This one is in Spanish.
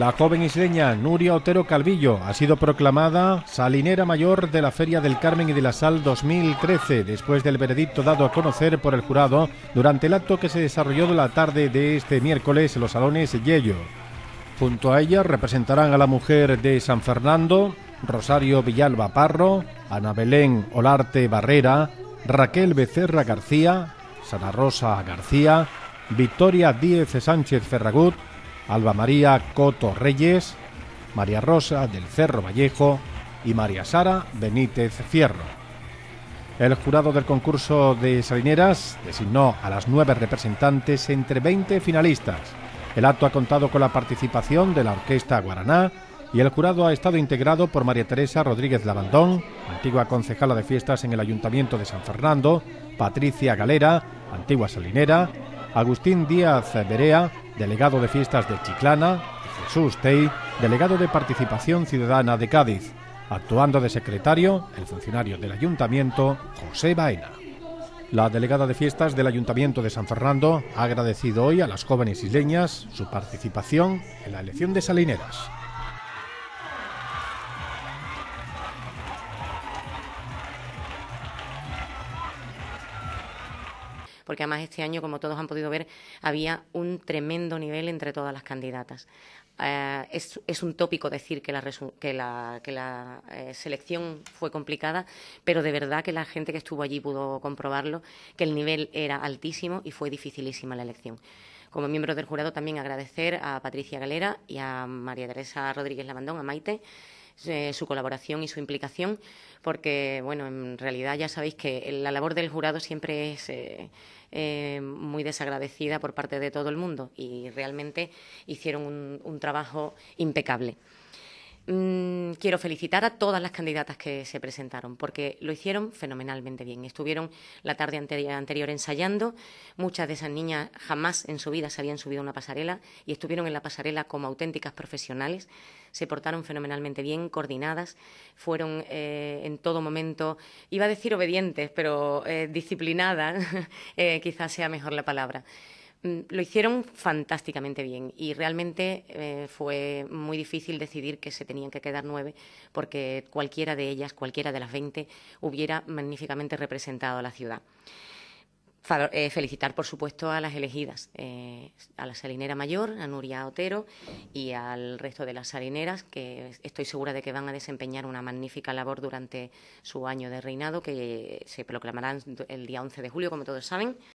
La joven isleña Nuria Otero Calvillo ha sido proclamada salinera mayor de la Feria del Carmen y de la Sal 2013, después del veredicto dado a conocer por el jurado durante el acto que se desarrolló la tarde de este miércoles en los salones Yello. Junto a ella representarán a la mujer de San Fernando, Rosario Villalba Parro, Ana Belén Olarte Barrera, Raquel Becerra García, Sara Rosa García, Victoria Díez Sánchez Ferragut, Alba María Coto Reyes, María Rosa del Cerro Vallejo y María Sara Benítez Fierro. El jurado del concurso de Salineras designó a las nueve representantes entre 20 finalistas. El acto ha contado con la participación de la Orquesta Guaraná y el jurado ha estado integrado por María Teresa Rodríguez Labandón, antigua concejala de fiestas en el Ayuntamiento de San Fernando, Patricia Galera, antigua salinera, Agustín Díaz Berea, delegado de fiestas de Chiclana, Jesús Tey, delegado de participación ciudadana de Cádiz, actuando de secretario el funcionario del ayuntamiento, José Baena. La delegada de fiestas del Ayuntamiento de San Fernando ha agradecido hoy a las jóvenes isleñas su participación en la elección de Salineras. porque además este año, como todos han podido ver, había un tremendo nivel entre todas las candidatas. Eh, es, un tópico decir que la, eh, selección fue complicada, pero de verdad que la gente que estuvo allí pudo comprobarlo, que el nivel era altísimo y fue dificilísima la elección. Como miembro del jurado también agradecer a Patricia Galera y a María Teresa Rodríguez Labandón, a Maite, eh, su colaboración y su implicación, porque, bueno, en realidad ya sabéis que la labor del jurado siempre es eh, eh, muy desagradecida por parte de todo el mundo y realmente hicieron un trabajo impecable. Mm, quiero felicitar a todas las candidatas que se presentaron porque lo hicieron fenomenalmente bien. Estuvieron la tarde anterior ensayando. Muchas de esas niñas jamás en su vida se habían subido a una pasarela y estuvieron en la pasarela como auténticas profesionales. Se portaron fenomenalmente bien, coordinadas. Fueron eh, en todo momento, iba a decir obedientes, pero eh, disciplinadas, eh, quizás sea mejor la palabra. Mm, lo hicieron fantásticamente bien y realmente eh, fue muy difícil decidir que se tenían que quedar nueve porque cualquiera de ellas, cualquiera de las veinte, hubiera magníficamente representado a la ciudad. Eh, felicitar, por supuesto, a las elegidas, eh, a la salinera mayor, a Nuria Otero y al resto de las salineras, que estoy segura de que van a desempeñar una magnífica labor durante su año de reinado, que se proclamarán el día 11 de julio, como todos saben.